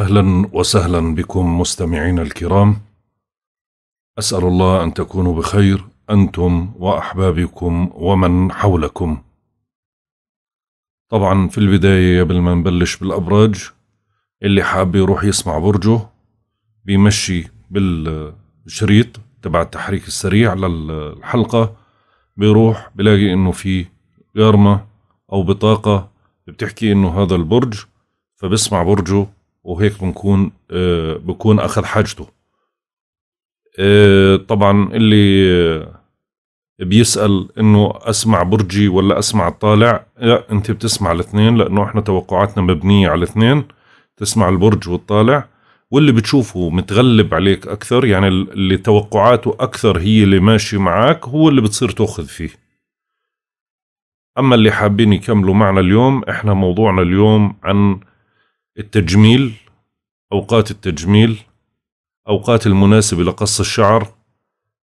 اهلا وسهلا بكم مستمعينا الكرام اسال الله ان تكونوا بخير انتم واحبابكم ومن حولكم طبعا في البدايه قبل ما نبلش بالابراج اللي حاب يروح يسمع برجه بيمشي بالشريط تبع التحريك السريع للحلقه بيروح بلاقي انه في قارمه او بطاقه بتحكي انه هذا البرج فبسمع برجه وهيك بنكون آه، بكون اخذ حاجته آه، طبعا اللي آه، بيسال انه اسمع برجي ولا اسمع الطالع لا انت بتسمع الاثنين لانه احنا توقعاتنا مبنيه على الاثنين تسمع البرج والطالع واللي بتشوفه متغلب عليك اكثر يعني اللي توقعاته اكثر هي اللي ماشي معك هو اللي بتصير تاخذ فيه اما اللي حابين يكملوا معنا اليوم احنا موضوعنا اليوم عن التجميل أوقات التجميل أوقات المناسبة لقص الشعر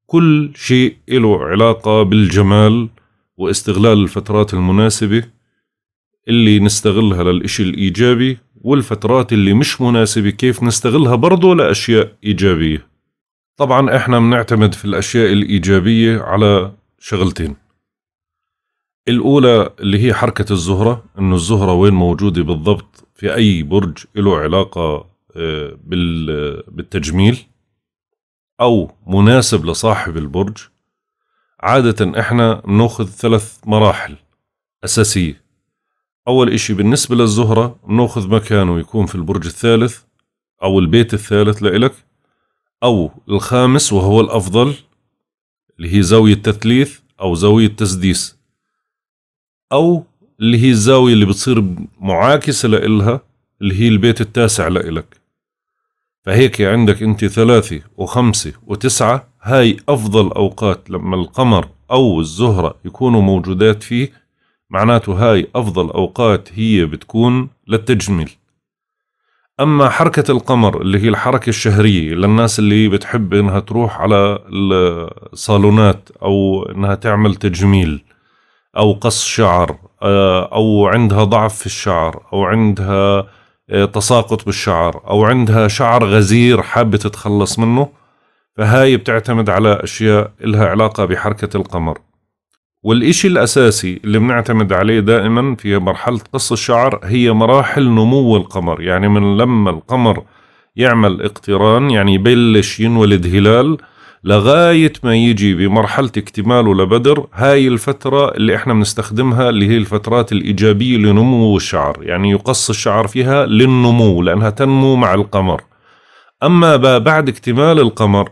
كل شيء له علاقة بالجمال واستغلال الفترات المناسبة اللي نستغلها للإشي الإيجابي والفترات اللي مش مناسبة كيف نستغلها برضو لأشياء إيجابية طبعا إحنا بنعتمد في الأشياء الإيجابية على شغلتين الأولى اللي هي حركة الزهرة إنه الزهرة وين موجودة بالضبط في أي برج له علاقة آه، بالتجميل أو مناسب لصاحب البرج عادة إحنا بناخذ ثلاث مراحل أساسية أول إشي بالنسبة للزهرة بناخذ مكانه يكون في البرج الثالث أو البيت الثالث لإلك أو الخامس وهو الأفضل اللي هي زاوية تثليث أو زاوية تسديس أو اللي هي الزاوية اللي بتصير معاكسة لإلها اللي هي البيت التاسع لإلك فهيك عندك أنت ثلاثة وخمسة وتسعة هاي أفضل أوقات لما القمر أو الزهرة يكونوا موجودات فيه معناته هاي أفضل أوقات هي بتكون للتجميل أما حركة القمر اللي هي الحركة الشهرية للناس اللي بتحب إنها تروح على الصالونات أو إنها تعمل تجميل أو قص شعر آه، او عندها ضعف في الشعر او عندها آه، تساقط بالشعر او عندها شعر غزير حابه تتخلص منه فهاي بتعتمد على اشياء إلها علاقه بحركه القمر والإشي الأساسي اللي بنعتمد عليه دائما في مرحلة قص الشعر هي مراحل نمو القمر يعني من لما القمر يعمل اقتران يعني يبلش ينولد هلال لغاية ما يجي بمرحلة اكتماله لبدر هاي الفترة اللي احنا بنستخدمها اللي هي الفترات الإيجابية لنمو الشعر يعني يقص الشعر فيها للنمو لأنها تنمو مع القمر أما بعد اكتمال القمر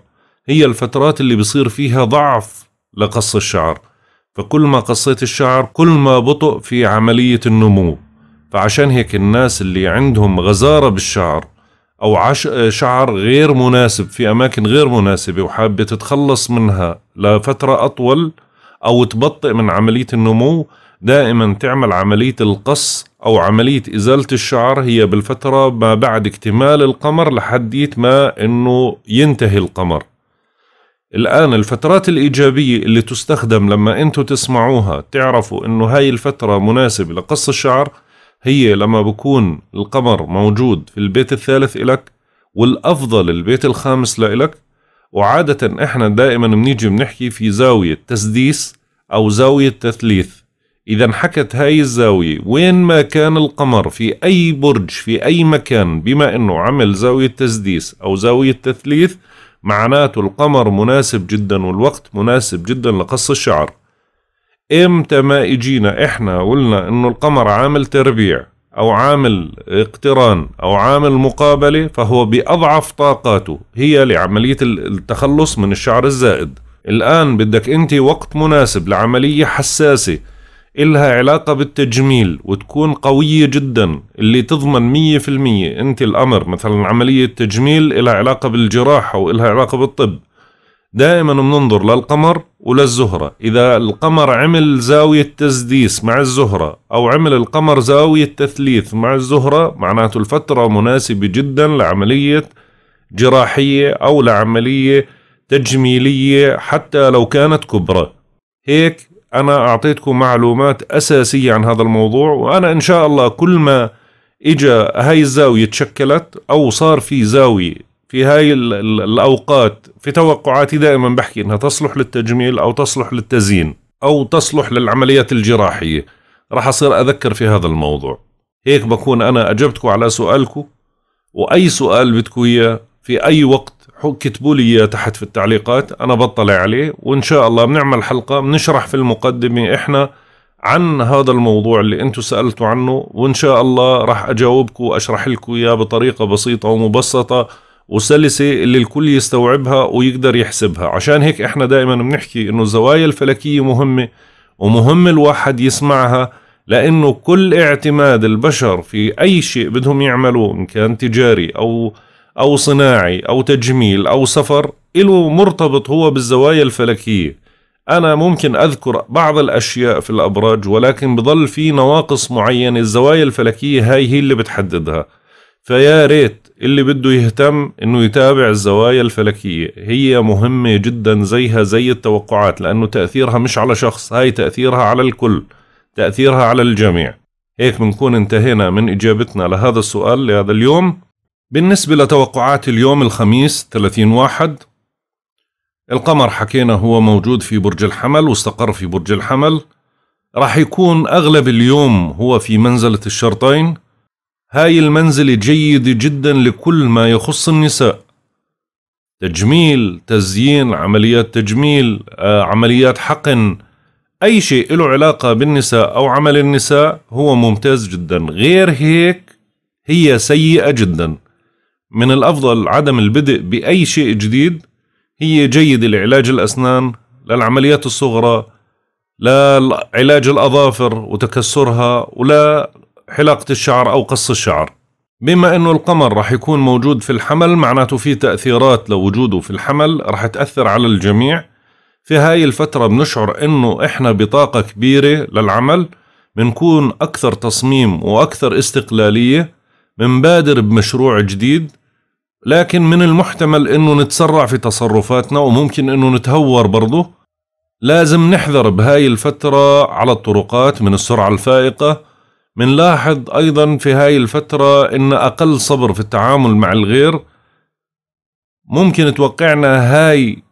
هي الفترات اللي بصير فيها ضعف لقص الشعر فكل ما قصيت الشعر كل ما بطء في عملية النمو فعشان هيك الناس اللي عندهم غزارة بالشعر او عش شعر غير مناسب في اماكن غير مناسبه وحابه تتخلص منها لفتره اطول او تبطئ من عمليه النمو دائما تعمل عمليه القص او عمليه ازاله الشعر هي بالفتره ما بعد اكتمال القمر لحديت ما انه ينتهي القمر الآن الفترات الإيجابية اللي تستخدم لما أنتوا تسمعوها تعرفوا أنه هاي الفترة مناسبة لقص الشعر هي لما بكون القمر موجود في البيت الثالث إلك والأفضل البيت الخامس لإلك وعادة إحنا دائما بنيجي بنحكي في زاوية تسديس أو زاوية تثليث إذا انحكت هاي الزاوية وين ما كان القمر في أي برج في أي مكان بما أنه عمل زاوية تسديس أو زاوية تثليث معناته القمر مناسب جدا والوقت مناسب جدا لقص الشعر امتى ما اجينا احنا قلنا انه القمر عامل تربيع او عامل اقتران او عامل مقابله فهو باضعف طاقاته هي لعمليه التخلص من الشعر الزائد الان بدك انت وقت مناسب لعمليه حساسه إلها علاقة بالتجميل وتكون قوية جدا اللي تضمن مية في المية أنت الأمر مثلا عملية تجميل إلها علاقة بالجراحة وإلها علاقة بالطب دائما بننظر للقمر وللزهرة إذا القمر عمل زاوية تسديس مع الزهرة أو عمل القمر زاوية تثليث مع الزهرة معناته الفترة مناسبة جدا لعملية جراحية أو لعملية تجميلية حتى لو كانت كبرى هيك أنا أعطيتكم معلومات أساسية عن هذا الموضوع وأنا إن شاء الله كل ما إجا هاي الزاوية تشكلت أو صار في زاوية في هاي الأوقات في توقعاتي دائما بحكي أنها تصلح للتجميل أو تصلح للتزيين أو تصلح للعمليات الجراحية راح أصير أذكر في هذا الموضوع هيك بكون أنا أجبتكم على سؤالكم وأي سؤال بدكم إياه في أي وقت كتبوا لي إياه تحت في التعليقات أنا بطلع عليه وإن شاء الله بنعمل حلقة بنشرح في المقدمة إحنا عن هذا الموضوع اللي انتم سألتوا عنه وإن شاء الله راح أجاوبكم وأشرح لكم إياه بطريقة بسيطة ومبسطة وسلسة اللي الكل يستوعبها ويقدر يحسبها عشان هيك احنا دائما بنحكي انه الزوايا الفلكية مهمة ومهم الواحد يسمعها لانه كل اعتماد البشر في اي شيء بدهم يعملوه ان كان تجاري او او صناعي او تجميل او سفر له مرتبط هو بالزوايا الفلكيه انا ممكن اذكر بعض الاشياء في الابراج ولكن بضل في نواقص معينه الزوايا الفلكيه هاي هي اللي بتحددها فيا ريت اللي بده يهتم انه يتابع الزوايا الفلكية هي مهمة جدا زيها زي التوقعات لانه تأثيرها مش على شخص هاي تأثيرها على الكل تأثيرها على الجميع هيك بنكون انتهينا من اجابتنا لهذا السؤال لهذا اليوم بالنسبة لتوقعات اليوم الخميس 30 واحد القمر حكينا هو موجود في برج الحمل واستقر في برج الحمل راح يكون أغلب اليوم هو في منزلة الشرطين هاي المنزلة جيدة جدا لكل ما يخص النساء تجميل تزيين عمليات تجميل آه، عمليات حقن أي شيء له علاقة بالنساء أو عمل النساء هو ممتاز جدا غير هيك هي سيئة جدا من الأفضل عدم البدء بأي شيء جديد هي جيدة لعلاج الأسنان للعمليات الصغرى لا علاج الأظافر وتكسرها ولا حلقة الشعر أو قص الشعر بما أنه القمر رح يكون موجود في الحمل معناته في تأثيرات لوجوده في الحمل رح تأثر على الجميع في هاي الفترة بنشعر أنه إحنا بطاقة كبيرة للعمل بنكون أكثر تصميم وأكثر استقلالية بنبادر بمشروع جديد لكن من المحتمل أنه نتسرع في تصرفاتنا وممكن أنه نتهور برضه لازم نحذر بهاي الفترة على الطرقات من السرعة الفائقة منلاحظ أيضا في هاي الفترة إن أقل صبر في التعامل مع الغير ممكن توقعنا هاي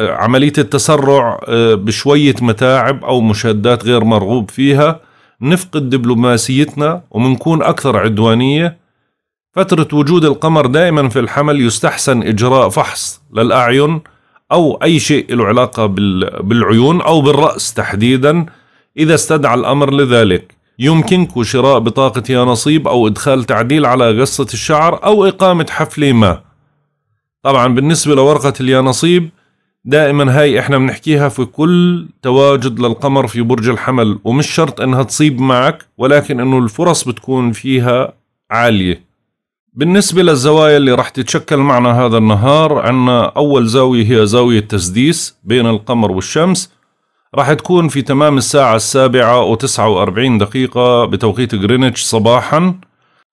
عملية التسرع آه، بشوية متاعب أو مشادات غير مرغوب فيها نفقد دبلوماسيتنا ومنكون أكثر عدوانية فترة وجود القمر دائما في الحمل يستحسن إجراء فحص للأعين أو أي شيء له علاقة بالعيون أو بالرأس تحديدا إذا استدعى الأمر لذلك يمكنك شراء بطاقة يا نصيب أو إدخال تعديل على قصة الشعر أو إقامة حفلة ما طبعا بالنسبة لورقة اليانصيب دائما هاي احنا بنحكيها في كل تواجد للقمر في برج الحمل ومش شرط انها تصيب معك ولكن انه الفرص بتكون فيها عالية بالنسبة للزوايا اللي راح تتشكل معنا هذا النهار عنا أول زاوية هي زاوية تسديس بين القمر والشمس راح تكون في تمام الساعة السابعة وتسعة وأربعين دقيقة بتوقيت غرينتش صباحا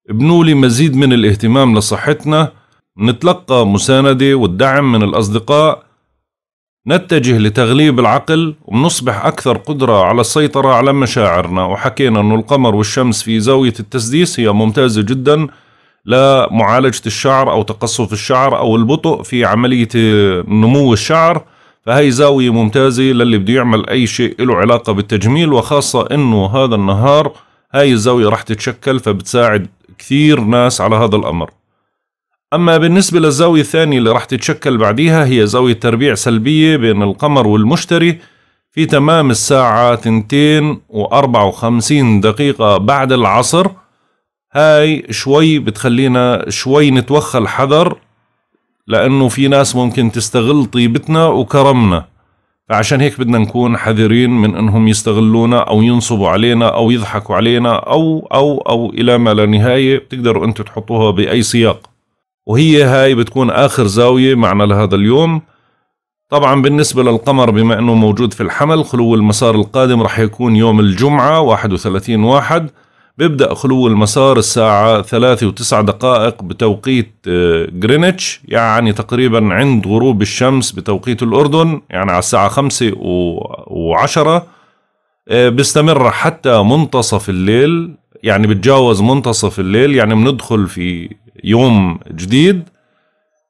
بنولي مزيد من الاهتمام لصحتنا نتلقى مساندة والدعم من الأصدقاء نتجه لتغليب العقل ونصبح أكثر قدرة على السيطرة على مشاعرنا وحكينا أنه القمر والشمس في زاوية التسديس هي ممتازة جدا لمعالجة الشعر أو تقصف الشعر أو البطء في عملية نمو الشعر فهي زاوية ممتازة للي بده يعمل أي شيء له علاقة بالتجميل وخاصة إنه هذا النهار هاي الزاوية راح تتشكل فبتساعد كثير ناس على هذا الأمر أما بالنسبة للزاوية الثانية اللي راح تتشكل بعديها هي زاوية تربيع سلبية بين القمر والمشتري في تمام الساعة 2 و54 دقيقة بعد العصر هاي شوي بتخلينا شوي نتوخى الحذر لأنه في ناس ممكن تستغل طيبتنا وكرمنا فعشان هيك بدنا نكون حذرين من انهم يستغلونا او ينصبوا علينا او يضحكوا علينا او او او الى ما لا نهايه بتقدروا أنتوا تحطوها باي سياق وهي هاي بتكون اخر زاويه معنا لهذا اليوم طبعا بالنسبه للقمر بما انه موجود في الحمل خلو المسار القادم رح يكون يوم الجمعه 31 واحد بيبدأ خلو المسار الساعة ثلاثة وتسع دقائق بتوقيت جرينتش آه، يعني تقريبا عند غروب الشمس بتوقيت الأردن يعني على الساعة خمسة وعشرة آه، بيستمر حتى منتصف الليل يعني بتجاوز منتصف الليل يعني بندخل في يوم جديد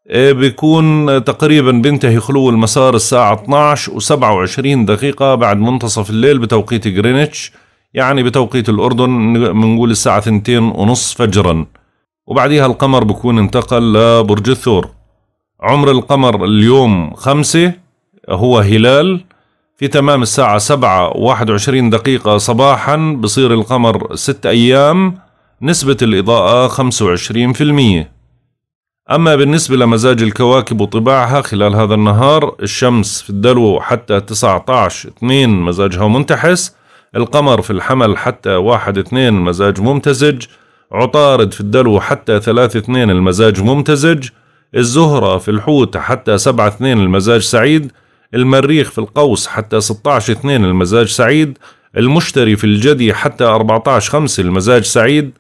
آه، بيكون تقريبا بينتهي خلو المسار الساعة 12 و27 دقيقة بعد منتصف الليل بتوقيت جرينتش يعني بتوقيت الأردن بنقول الساعة ثنتين ونص فجرا وبعديها القمر بكون انتقل لبرج الثور عمر القمر اليوم خمسة هو هلال في تمام الساعة سبعة واحد وعشرين دقيقة صباحا بصير القمر ست أيام نسبة الإضاءة خمسة وعشرين في المية أما بالنسبة لمزاج الكواكب وطباعها خلال هذا النهار الشمس في الدلو حتى تسعة عشر اثنين مزاجها منتحس القمر في الحمل حتى واحد اثنين المزاج ممتزج عطارد في الدلو حتى ثلاثة اثنين المزاج ممتزج الزهرة في الحوت حتى سبعة اثنين المزاج سعيد المريخ في القوس حتى ستعش اثنين المزاج سعيد المشتري في الجدي حتى 14 خمسة المزاج سعيد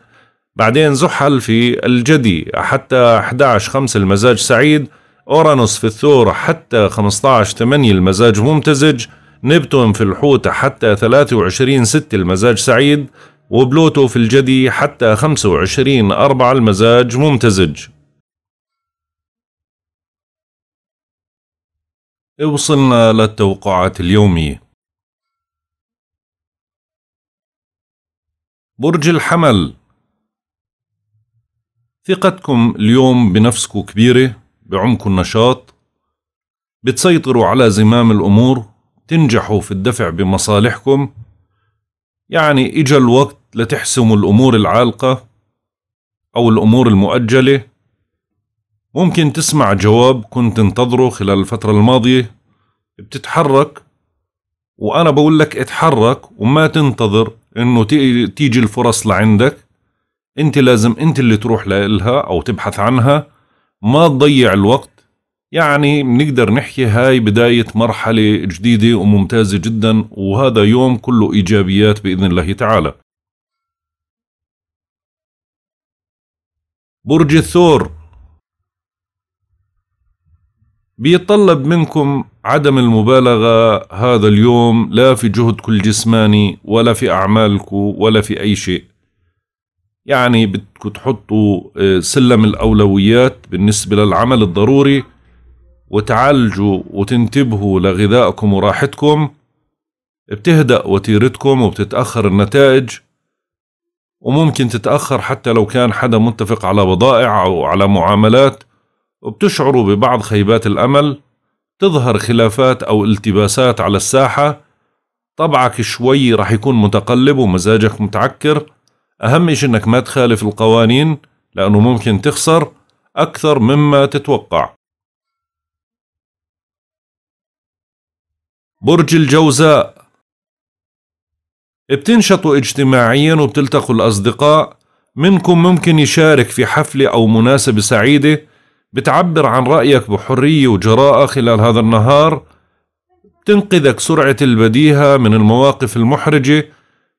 بعدين زحل في الجدي حتى 11 خمسة المزاج سعيد أورانوس في الثور حتى 15 ثمانية المزاج ممتزج نبتون في الحوت حتى 23 6 المزاج سعيد وبلوتو في الجدي حتى 25 4 المزاج ممتزج وصلنا للتوقعات اليومية برج الحمل ثقتكم اليوم بنفسكم كبيرة بعمق النشاط بتسيطروا على زمام الأمور تنجحوا في الدفع بمصالحكم يعني إجا الوقت لتحسموا الأمور العالقة أو الأمور المؤجلة ممكن تسمع جواب كنت تنتظره خلال الفترة الماضية بتتحرك وأنا بقول لك اتحرك وما تنتظر إنه تيجي الفرص لعندك أنت لازم أنت اللي تروح لها أو تبحث عنها ما تضيع الوقت يعني بنقدر نحكي هاي بداية مرحلة جديدة وممتازة جدا وهذا يوم كله إيجابيات بإذن الله تعالى برج الثور بيتطلب منكم عدم المبالغة هذا اليوم لا في كل الجسماني ولا في أعمالكم ولا في أي شيء يعني بدكم تحطوا آه، سلم الأولويات بالنسبة للعمل الضروري وتعالجوا وتنتبهوا لغذائكم وراحتكم بتهدأ وتيرتكم وبتتأخر النتائج وممكن تتأخر حتى لو كان حدا متفق على بضائع أو على معاملات وبتشعروا ببعض خيبات الأمل تظهر خلافات أو التباسات على الساحة طبعك شوي رح يكون متقلب ومزاجك متعكر أهم إشي إنك ما تخالف القوانين لأنه ممكن تخسر أكثر مما تتوقع برج الجوزاء بتنشطوا اجتماعيا وبتلتقوا الأصدقاء منكم ممكن يشارك في حفلة أو مناسبة سعيدة بتعبر عن رأيك بحرية وجراءة خلال هذا النهار بتنقذك سرعة البديهة من المواقف المحرجة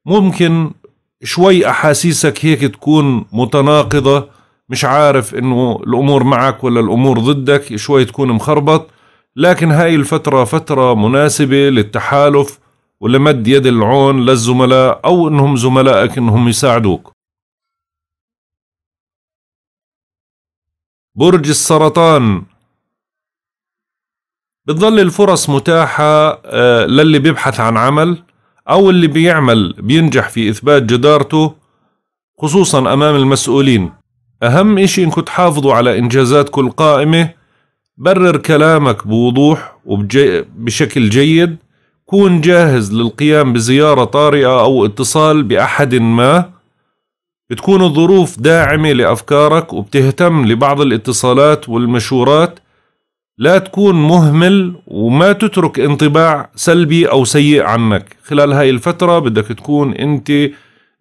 ممكن شوي أحاسيسك هيك تكون متناقضة مش عارف انه الامور معك ولا الامور ضدك شوي تكون مخربط لكن هاي الفترة فترة مناسبة للتحالف ولمد يد العون للزملاء أو إنهم زملائك إنهم يساعدوك برج السرطان بتظل الفرص متاحة آه، للي بيبحث عن عمل أو اللي بيعمل بينجح في إثبات جدارته خصوصا أمام المسؤولين أهم إشي إنكم تحافظوا على إنجازاتكم القائمة برر كلامك بوضوح وبشكل جيد كون جاهز للقيام بزيارة طارئة أو اتصال بأحد ما بتكون الظروف داعمة لأفكارك وبتهتم لبعض الاتصالات والمشورات لا تكون مهمل وما تترك انطباع سلبي أو سيء عنك خلال هاي الفترة بدك تكون أنت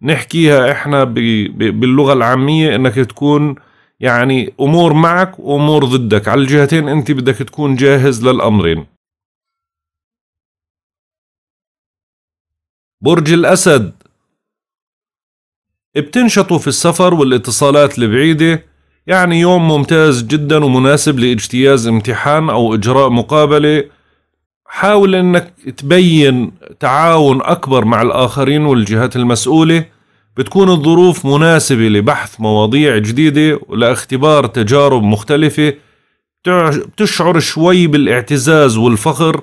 نحكيها إحنا باللغة العامية أنك تكون يعني امور معك وامور ضدك على الجهتين انت بدك تكون جاهز للامرين برج الاسد بتنشطوا في السفر والاتصالات البعيده يعني يوم ممتاز جدا ومناسب لاجتياز امتحان او اجراء مقابله حاول انك تبين تعاون اكبر مع الاخرين والجهات المسؤوله بتكون الظروف مناسبة لبحث مواضيع جديدة ولاختبار تجارب مختلفة بتشعر شوي بالاعتزاز والفخر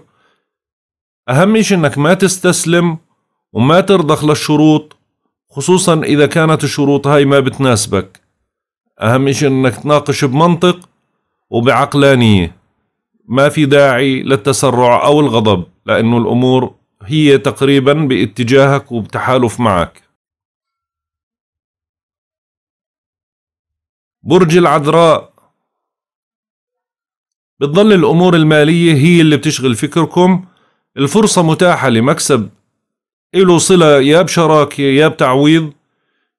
أهم شيء إنك ما تستسلم وما ترضخ للشروط خصوصا إذا كانت الشروط هاي ما بتناسبك أهم شيء إنك تناقش بمنطق وبعقلانية ما في داعي للتسرع أو الغضب لأنه الأمور هي تقريبا باتجاهك وبتحالف معك برج العذراء بتضل الأمور المالية هي اللي بتشغل فكركم الفرصة متاحة لمكسب إله صلة يا بشراكة يا بتعويض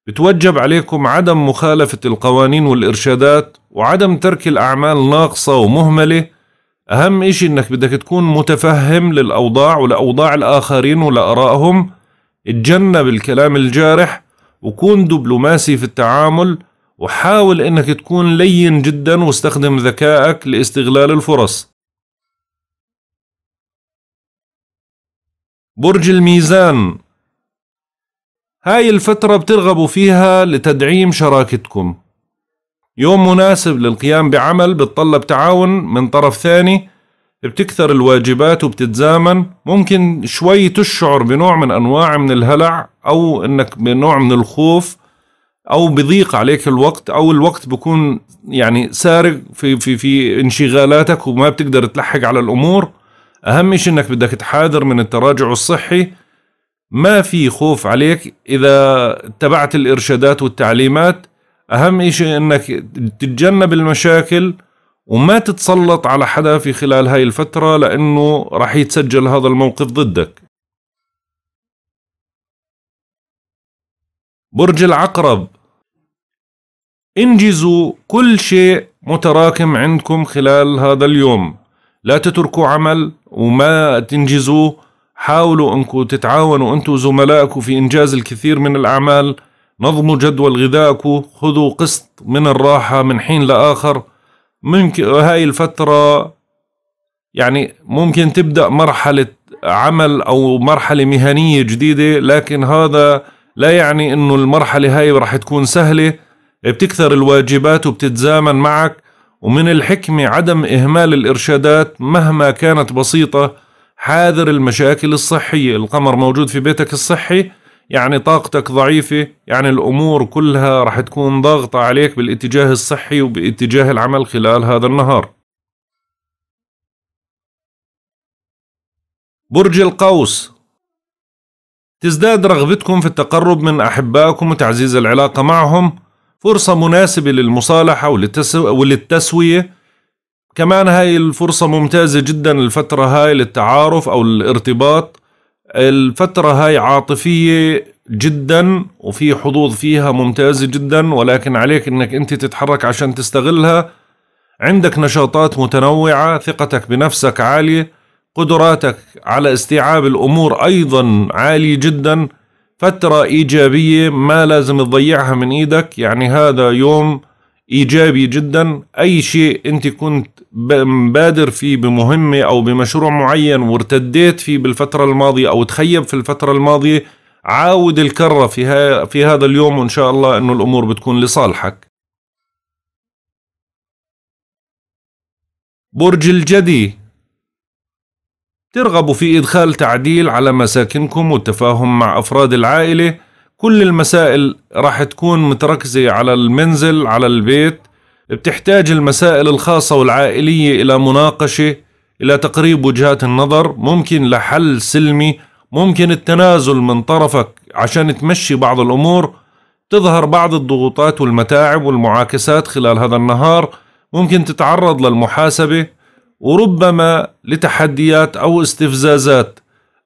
بتوجب عليكم عدم مخالفة القوانين والإرشادات وعدم ترك الأعمال ناقصة ومهملة أهم إشي إنك بدك تكون متفهم للأوضاع ولأوضاع الآخرين ولآرائهم اتجنب الكلام الجارح وكون دبلوماسي في التعامل وحاول انك تكون لين جدا واستخدم ذكائك لاستغلال الفرص برج الميزان هاي الفترة بترغبوا فيها لتدعيم شراكتكم يوم مناسب للقيام بعمل بتطلب تعاون من طرف ثاني بتكثر الواجبات وبتتزامن ممكن شوي تشعر بنوع من أنواع من الهلع أو أنك بنوع من الخوف او بضيق عليك الوقت او الوقت بكون يعني سارق في في في انشغالاتك وما بتقدر تلحق على الامور اهم شيء انك بدك تحاذر من التراجع الصحي ما في خوف عليك اذا اتبعت الارشادات والتعليمات اهم شيء انك تتجنب المشاكل وما تتسلط على حدا في خلال هاي الفتره لانه راح يتسجل هذا الموقف ضدك برج العقرب انجزوا كل شيء متراكم عندكم خلال هذا اليوم لا تتركوا عمل وما تنجزوه حاولوا انكم تتعاونوا انتم وزملائكم في انجاز الكثير من الاعمال نظموا جدول غذائكم خذوا قسط من الراحة من حين لآخر ممكن هاي الفترة يعني ممكن تبدأ مرحلة عمل أو مرحلة مهنية جديدة لكن هذا لا يعني أنه المرحلة هاي رح تكون سهلة بتكثر الواجبات وبتتزامن معك ومن الحكمة عدم إهمال الإرشادات مهما كانت بسيطة حاذر المشاكل الصحية القمر موجود في بيتك الصحي يعني طاقتك ضعيفة يعني الأمور كلها رح تكون ضاغطة عليك بالاتجاه الصحي وباتجاه العمل خلال هذا النهار برج القوس تزداد رغبتكم في التقرب من أحبائكم وتعزيز العلاقة معهم فرصة مناسبة للمصالحة وللتسوية كمان هاي الفرصة ممتازة جدا الفترة هاي للتعارف أو الارتباط الفترة هاي عاطفية جدا وفي حظوظ فيها ممتازة جدا ولكن عليك انك انت تتحرك عشان تستغلها عندك نشاطات متنوعة ثقتك بنفسك عالية قدراتك على استيعاب الأمور أيضا عالية جدا فترة إيجابية ما لازم تضيعها من إيدك يعني هذا يوم إيجابي جدا أي شيء أنت كنت مبادر فيه بمهمة أو بمشروع معين وارتديت فيه بالفترة الماضية أو تخيب في الفترة الماضية عاود الكرة في, ها في هذا اليوم وإن شاء الله أنه الأمور بتكون لصالحك برج الجدي ترغب في إدخال تعديل على مساكنكم والتفاهم مع أفراد العائلة كل المسائل راح تكون متركزة على المنزل على البيت بتحتاج المسائل الخاصة والعائلية إلى مناقشة إلى تقريب وجهات النظر ممكن لحل سلمي ممكن التنازل من طرفك عشان تمشي بعض الأمور تظهر بعض الضغوطات والمتاعب والمعاكسات خلال هذا النهار ممكن تتعرض للمحاسبة وربما لتحديات أو استفزازات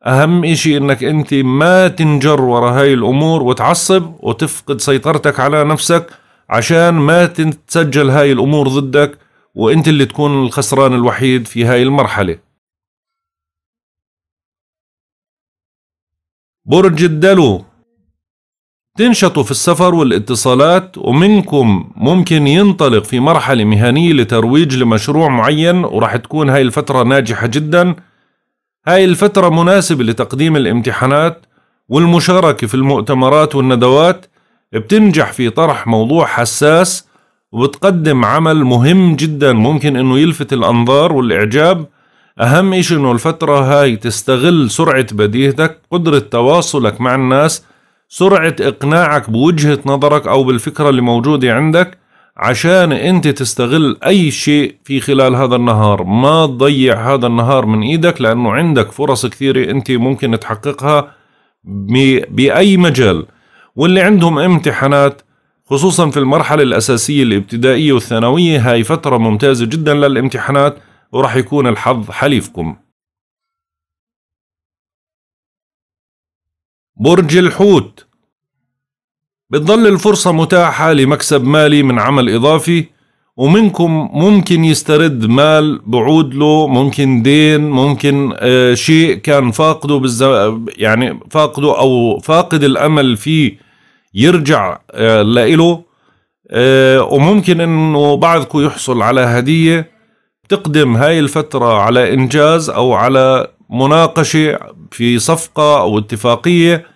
أهم إشي إنك أنت ما تنجر ورا هاي الأمور وتعصب وتفقد سيطرتك على نفسك عشان ما تتسجل هاي الأمور ضدك وأنت اللي تكون الخسران الوحيد في هاي المرحلة برج الدلو تنشطوا في السفر والاتصالات ومنكم ممكن ينطلق في مرحلة مهنية لترويج لمشروع معين وراح تكون هاي الفترة ناجحة جدا هاي الفترة مناسبة لتقديم الامتحانات والمشاركة في المؤتمرات والندوات بتنجح في طرح موضوع حساس وبتقدم عمل مهم جدا ممكن انه يلفت الانظار والاعجاب اهم اشي انه الفترة هاي تستغل سرعة بديهتك قدرة تواصلك مع الناس سرعة إقناعك بوجهة نظرك أو بالفكرة اللي موجودة عندك عشان أنت تستغل أي شيء في خلال هذا النهار ما تضيع هذا النهار من إيدك لأنه عندك فرص كثيرة أنت ممكن تحققها بأي مجال واللي عندهم امتحانات خصوصا في المرحلة الأساسية الابتدائية والثانوية هاي فترة ممتازة جدا للامتحانات ورح يكون الحظ حليفكم برج الحوت بتضل الفرصة متاحة لمكسب مالي من عمل إضافي ومنكم ممكن يسترد مال بعود له ممكن دين ممكن آه شيء كان فاقده بالز... يعني فاقده أو فاقد الأمل فيه يرجع آه لإله آه وممكن أنه بعضكم يحصل على هدية تقدم هاي الفترة على إنجاز أو على مناقشة في صفقة أو اتفاقية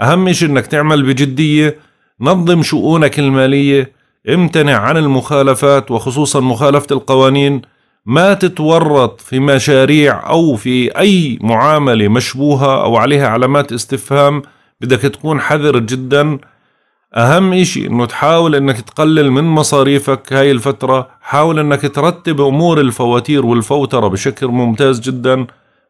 أهم شيء أنك تعمل بجدية نظم شؤونك المالية امتنع عن المخالفات وخصوصا مخالفة القوانين ما تتورط في مشاريع أو في أي معاملة مشبوهة أو عليها علامات استفهام بدك تكون حذر جدا أهم إشي إنه تحاول إنك تقلل من مصاريفك هاي الفترة حاول إنك ترتب أمور الفواتير والفوترة بشكل ممتاز جداً